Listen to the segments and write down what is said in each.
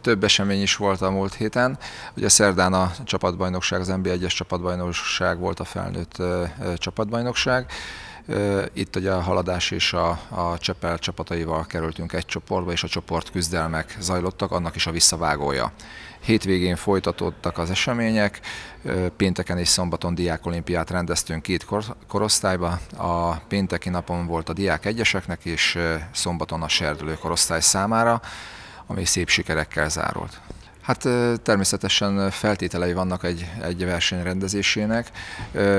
több esemény is volt a múlt héten. Ugye szerdán a csapatbajnokság, az NB1-es csapatbajnokság volt a felnőtt csapatbajnokság. Itt ugye a haladás és a, a Csepel csapataival kerültünk egy csoportba, és a csoport küzdelmek zajlottak, annak is a visszavágója. Hétvégén folytatódtak az események, pénteken és szombaton diákolimpiát rendeztünk két korosztályba. A pénteki napon volt a diák egyeseknek, és szombaton a serdülő korosztály számára ami szép sikerekkel zárult. Hát természetesen feltételei vannak egy, egy verseny rendezésének,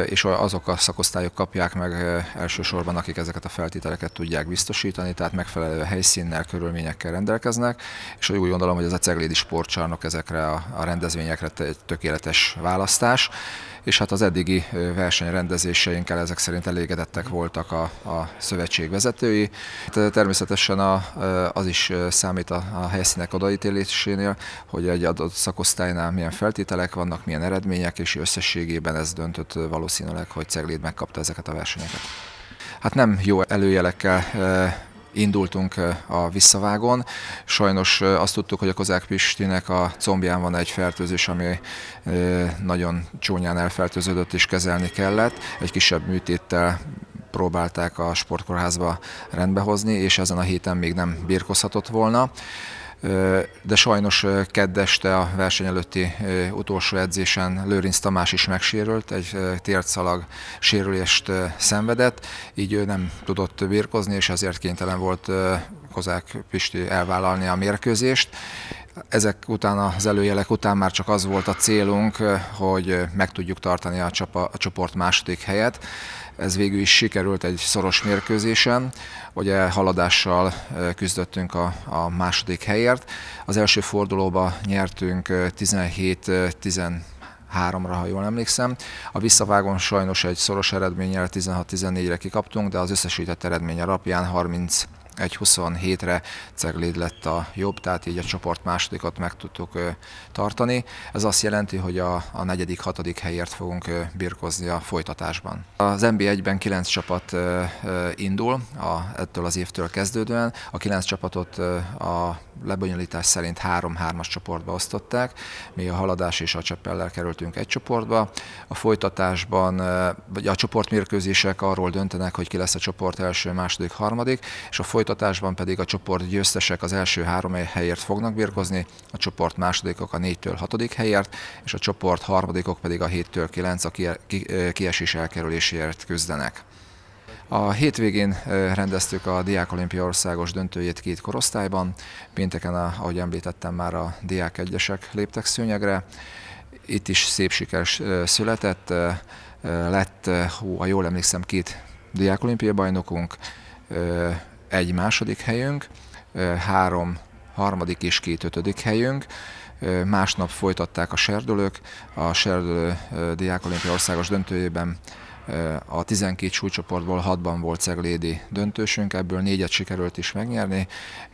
és azok a szakosztályok kapják meg elsősorban, akik ezeket a feltételeket tudják biztosítani, tehát megfelelő helyszínnel, körülményekkel rendelkeznek, és úgy gondolom, hogy ez a Ceglédi Sportcsarnok ezekre a, a rendezvényekre egy tökéletes választás és hát az eddigi versenyrendezéseinkkel ezek szerint elégedettek voltak a, a szövetség vezetői. Hát, természetesen a, az is számít a, a helyszínek odaítélésénél, hogy egy adott szakosztálynál milyen feltételek vannak, milyen eredmények, és összességében ez döntött valószínűleg, hogy Cegléd megkapta ezeket a versenyeket. Hát nem jó előjelekkel indultunk eh, a visszavágon. Sajnos eh, azt tudtuk, hogy a Kozák Pistinek a combján van egy fertőzés, ami eh, nagyon csúnyán elfertőződött és kezelni kellett. Egy kisebb műtéttel próbálták a sportkórházba rendbehozni, és ezen a héten még nem birkozhatott volna de sajnos kedd este a verseny előtti utolsó edzésen Lőrinc Tamás is megsérült, egy tércalag sérülést szenvedett, így ő nem tudott birkozni, és ezért kénytelen volt Kozák Pisti elvállalni a mérkőzést. Ezek után, az előjelek után már csak az volt a célunk, hogy meg tudjuk tartani a, csapa, a csoport második helyet. Ez végül is sikerült egy szoros mérkőzésen. Ugye haladással küzdöttünk a, a második helyért. Az első fordulóba nyertünk 17-10 háromra, ha jól emlékszem. A visszavágon sajnos egy szoros eredménnyel 16-14-re kikaptunk, de az összesített eredmény alapján 30 egy 27-re Cegléd lett a jobb, tehát így a csoport másodikat meg tudtuk tartani. Ez azt jelenti, hogy a, a negyedik, hatodik helyért fogunk birkozni a folytatásban. Az NB1-ben 9 csapat indul a, ettől az évtől kezdődően. A 9 csapatot a lebonyolítás szerint 3-3-as csoportba osztották. Mi a haladás és a cseppellel kerültünk egy csoportba. A folytatásban, vagy a csoportmérkőzések arról döntenek, hogy ki lesz a csoport első, második, harmadik, és a folytatásban folytatásban pedig a csoport győztesek az első három helyért fognak birkozni, a csoport másodikok a négytől hatodik helyért, és a csoport harmadikok pedig a héttől kilenc a kiesés elkerüléséért küzdenek. A hétvégén rendeztük a Olimpia országos döntőjét két korosztályban. Pénteken, ahogy említettem már, a diák egyesek léptek szőnyegre. Itt is szép siker született, lett, hú, ha jól emlékszem, két diák olimpia bajnokunk, egy második helyünk, három harmadik és két ötödik helyünk. Másnap folytatták a serdülők, a serdülő Diák Olimpia országos döntőjében a 12 súlycsoportból 6-ban volt szeglédi döntősünk, ebből négyet sikerült is megnyerni,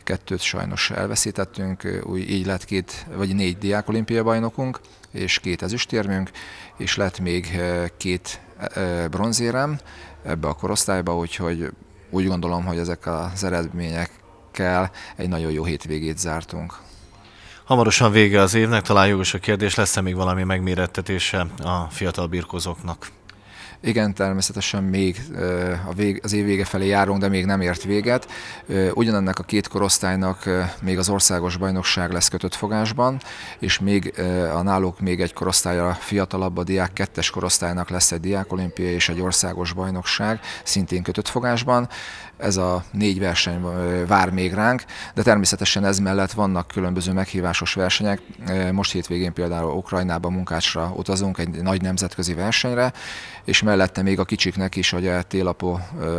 kettőt sajnos elveszítettünk, úgy így lett két, vagy négy diák olimpia bajnokunk, és két ezüstérmünk, és lett még két bronzérem ebbe a korosztályba, úgyhogy úgy gondolom, hogy ezek az eredményekkel egy nagyon jó hétvégét zártunk. Hamarosan vége az évnek, talán jogos a kérdés, lesz-e még valami megmérettetése a fiatal birkozóknak? Igen, természetesen még a vég, az év vége felé járunk, de még nem ért véget. Ugyanennek a két korosztálynak még az országos bajnokság lesz kötött fogásban, és még a náluk még egy korosztálya fiatalabb a diák kettes korosztálynak lesz egy diákolimpia és egy országos bajnokság, szintén kötött fogásban. Ez a négy verseny vár még ránk, de természetesen ez mellett vannak különböző meghívásos versenyek. Most hétvégén például Ukrajnába munkácsra utazunk egy nagy nemzetközi versenyre, és mellette még a kicsiknek is, hogy a télapó,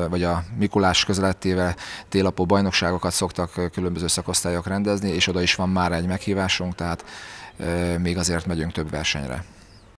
vagy a Mikulás közelettével télapó bajnokságokat szoktak különböző szakosztályok rendezni, és oda is van már egy meghívásunk, tehát még azért megyünk több versenyre.